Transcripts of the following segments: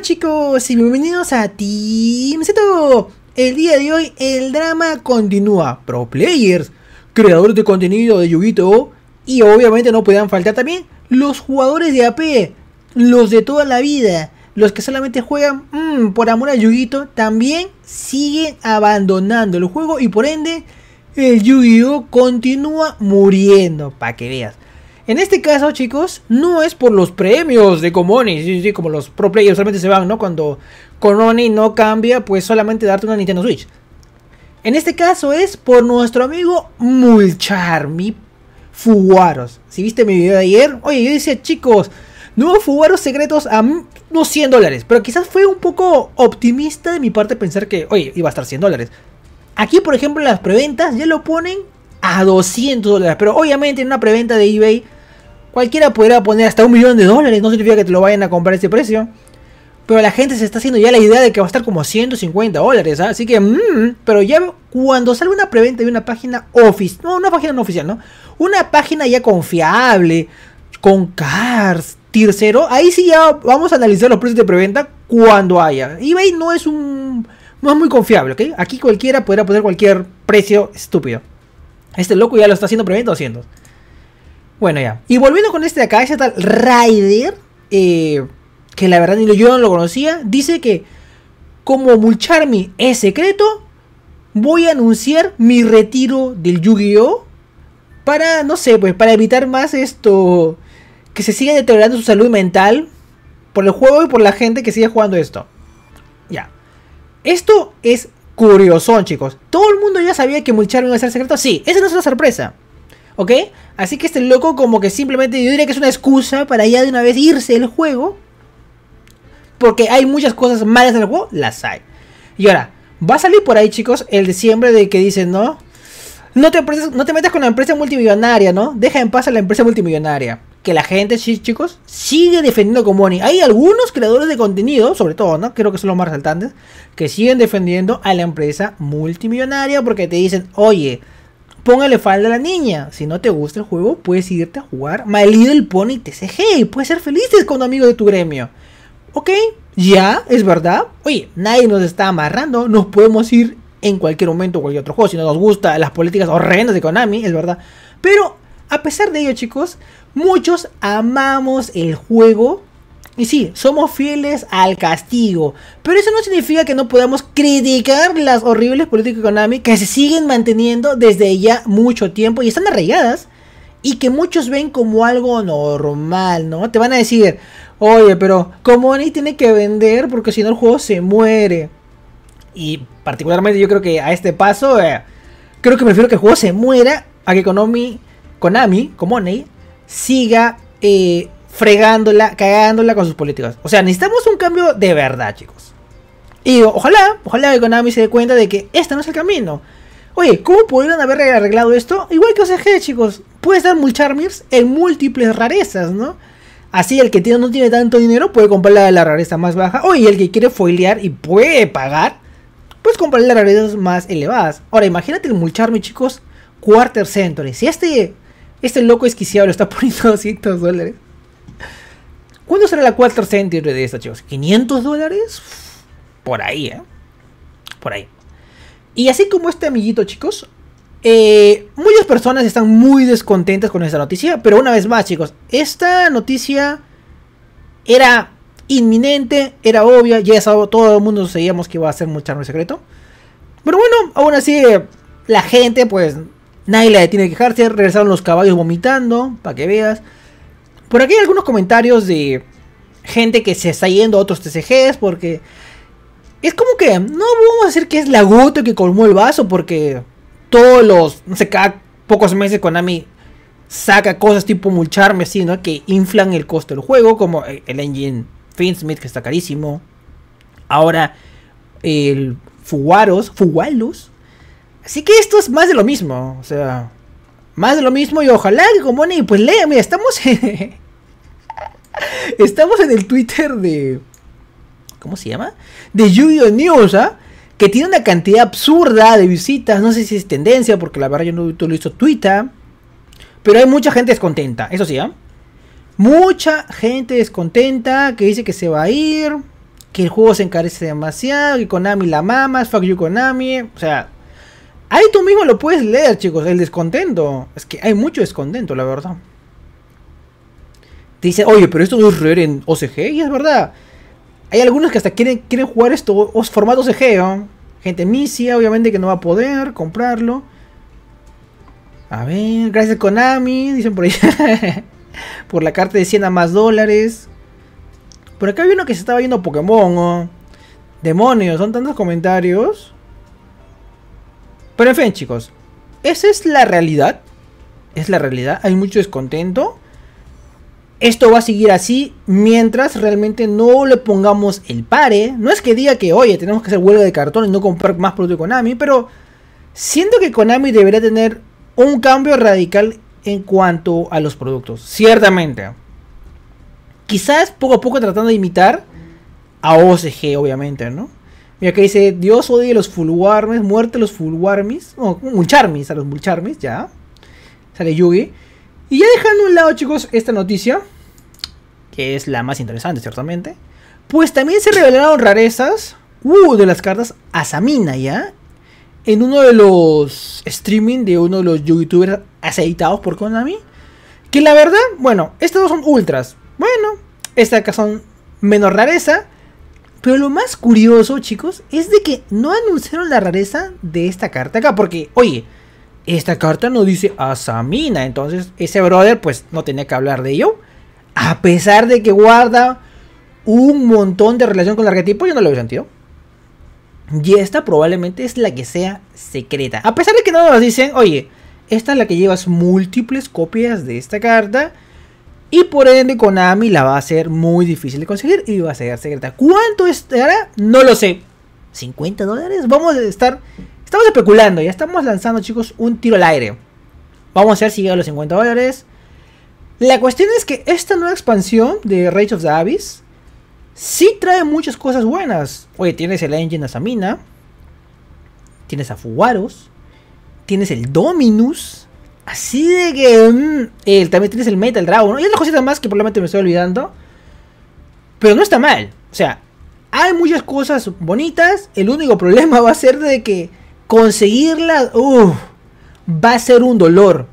chicos y bienvenidos a Team El día de hoy el drama continúa. Pro players, creadores de contenido de Yugito y obviamente no puedan faltar también los jugadores de AP, los de toda la vida, los que solamente juegan mm, por amor a Yugito, también siguen abandonando el juego y por ende el Yu-Gi-Oh continúa muriendo, para que veas. En este caso, chicos, no es por los premios de Comoni, sí, sí, como los pro players solamente se van, ¿no? Cuando Comoni no cambia, pues solamente darte una Nintendo Switch. En este caso es por nuestro amigo Mulcharmi Fugaros. Si viste mi video de ayer, oye, yo decía, chicos, nuevos Fugaros secretos a unos 100 dólares. Pero quizás fue un poco optimista de mi parte pensar que, oye, iba a estar 100 dólares. Aquí, por ejemplo, las preventas ya lo ponen a 200 dólares. Pero obviamente en una preventa de eBay Cualquiera podrá poner hasta un millón de dólares, no significa que te lo vayan a comprar a ese precio. Pero la gente se está haciendo ya la idea de que va a estar como 150 dólares, ¿ah? así que, mm, pero ya cuando sale una preventa de una página oficial, no, una página no oficial, ¿no? Una página ya confiable, con cars, tercero, ahí sí ya vamos a analizar los precios de preventa cuando haya. eBay no es un no es muy confiable, ¿ok? Aquí cualquiera podrá poner cualquier precio estúpido. Este loco ya lo está haciendo preventa 200. Bueno, ya. Y volviendo con este de acá, ese tal Ryder, eh, que la verdad ni yo no lo conocía, dice que como Mulcharmi es secreto, voy a anunciar mi retiro del Yu-Gi-Oh! Para, no sé, pues para evitar más esto, que se siga deteriorando su salud mental por el juego y por la gente que sigue jugando esto. Ya. Esto es curioso, chicos. Todo el mundo ya sabía que Mulcharmi iba a ser secreto. Sí, esa no es una sorpresa. ¿Ok? Así que este loco como que simplemente yo diría que es una excusa para ya de una vez irse del juego. Porque hay muchas cosas malas del juego, las hay. Y ahora, va a salir por ahí, chicos, el diciembre de que dicen, ¿no? No te, no te metas con la empresa multimillonaria, ¿no? Deja en paz a la empresa multimillonaria. Que la gente, chicos, sigue defendiendo con Money. Hay algunos creadores de contenido, sobre todo, ¿no? Creo que son los más resaltantes, que siguen defendiendo a la empresa multimillonaria porque te dicen, oye, póngale falda a la niña. Si no te gusta el juego, puedes irte a jugar My Little Pony TCG y puedes ser felices con amigo de tu gremio. Ok, ya, es verdad. Oye, nadie nos está amarrando, nos podemos ir en cualquier momento o cualquier otro juego si no nos gusta las políticas horrendas de Konami, es verdad. Pero a pesar de ello, chicos, muchos amamos el juego y sí, somos fieles al castigo, pero eso no significa que no podamos criticar las horribles políticas de Konami. que se siguen manteniendo desde ya mucho tiempo y están arraigadas y que muchos ven como algo normal, ¿no? Te van a decir, oye, pero Konami tiene que vender porque si no el juego se muere. Y particularmente yo creo que a este paso, eh, creo que prefiero que el juego se muera a que Konami, Konami Comoni, siga eh, fregándola, cagándola con sus políticas. O sea, necesitamos un cambio de verdad, chicos. Y ojalá, ojalá que Konami se dé cuenta de que este no es el camino. Oye, ¿cómo pudieron haber arreglado esto? Igual que OCG, chicos. Puedes dar Mulcharmirs en múltiples rarezas, ¿no? Así el que tiene, no tiene tanto dinero puede comprar la, la rareza más baja. Oye, el que quiere foilear y puede pagar, puedes comprar las rarezas más elevadas. Ahora, imagínate el chicos, Quarter Century. Si este, este loco esquiciado lo está poniendo 200 dólares, ¿Cuándo será la cuarta centímetros de esta, chicos? ¿500 dólares? Por ahí, ¿eh? Por ahí. Y así como este amiguito, chicos, eh, muchas personas están muy descontentas con esta noticia, pero una vez más, chicos, esta noticia era inminente, era obvia, ya es todo el mundo sabíamos que iba a ser muy charme secreto. Pero bueno, aún así, la gente, pues, nadie la tiene que quejarse, regresaron los caballos vomitando, para que veas. Por aquí hay algunos comentarios de gente que se está yendo a otros TCGs porque es como que no vamos a decir que es la gota que colmó el vaso porque todos los, no sé, cada pocos meses Konami saca cosas tipo Mulcharme así, ¿no? Que inflan el costo del juego, como el engine Smith que está carísimo. Ahora el Fugaros Fuwalos. Así que esto es más de lo mismo, o sea, más de lo mismo y ojalá que como y pues lea, mira, estamos en... estamos en el Twitter de... ¿Cómo se llama? De Yu-Gi-Oh! News, ¿ah? Que tiene una cantidad absurda de visitas, no sé si es tendencia, porque la verdad yo no lo hizo Twitter. ¿ah? Pero hay mucha gente descontenta, eso sí, ¿ah? Mucha gente descontenta que dice que se va a ir, que el juego se encarece demasiado, que Konami la mamas, fuck you Konami. O sea, Ahí tú mismo lo puedes leer, chicos, el descontento. Es que hay mucho descontento, la verdad. Te dicen, oye, pero esto no es reír en OCG, y es verdad. Hay algunos que hasta quieren, quieren jugar esto formato OCG, ¿no? Gente misia, obviamente, que no va a poder comprarlo. A ver, gracias Konami, dicen por ahí. por la carta de 100 a más dólares. Por acá había uno que se estaba yendo Pokémon, o Demonios, son tantos comentarios. Pero en fin, chicos, esa es la realidad. Es la realidad. Hay mucho descontento. Esto va a seguir así mientras realmente no le pongamos el pare. No es que diga que, oye, tenemos que hacer huelga de cartón y no comprar más producto de Konami, pero siento que Konami debería tener un cambio radical en cuanto a los productos. Ciertamente. Quizás poco a poco tratando de imitar a OCG, obviamente, ¿no? Mira, que dice: Dios odie los Fulwarmes, muerte a los Fulwarmis No, Mulcharmis, a los Mulcharmis, ya. Sale Yugi. Y ya dejando a un lado, chicos, esta noticia, que es la más interesante, ciertamente. Pues también se revelaron rarezas uh, de las cartas Asamina, ¿ya? En uno de los streaming de uno de los youtubers aceitados por Konami. Que la verdad, bueno, estas dos son ultras. Bueno, estas acá son menos rareza. Pero lo más curioso, chicos, es de que no anunciaron la rareza de esta carta acá. Porque, oye, esta carta no dice Asamina. Entonces, ese brother, pues, no tenía que hablar de ello. A pesar de que guarda un montón de relación con el arquetipo, yo no lo he sentido. Y esta probablemente es la que sea secreta. A pesar de que no nos dicen, oye, esta es la que llevas múltiples copias de esta carta y por ende Konami la va a ser muy difícil de conseguir y va a ser secreta. ¿Cuánto estará? No lo sé. ¿50 dólares? Vamos a estar... Estamos especulando, ya estamos lanzando chicos un tiro al aire. Vamos a ver si llega a los 50 dólares. La cuestión es que esta nueva expansión de Rage of the Abyss sí trae muchas cosas buenas. Oye, tienes el Engine Asamina, tienes a Fugaros tienes el Dominus, Así de que. Mm, también tienes el Metal Dragon. ¿no? Y la cosita más que probablemente me estoy olvidando. Pero no está mal. O sea, hay muchas cosas bonitas. El único problema va a ser de que conseguirlas. va a ser un dolor.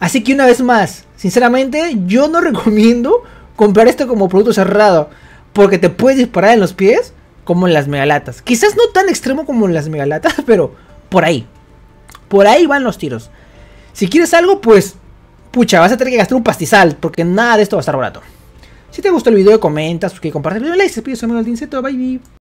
Así que una vez más, sinceramente, yo no recomiendo comprar esto como producto cerrado. Porque te puedes disparar en los pies como en las megalatas. Quizás no tan extremo como en las megalatas, pero por ahí. Por ahí van los tiros. Si quieres algo, pues, pucha, vas a tener que gastar un pastizal, porque nada de esto va a estar barato. Si te gustó el video, comenta, suscríbete, comparte el video, like, se pide su amigo el Dinceto, bye bye.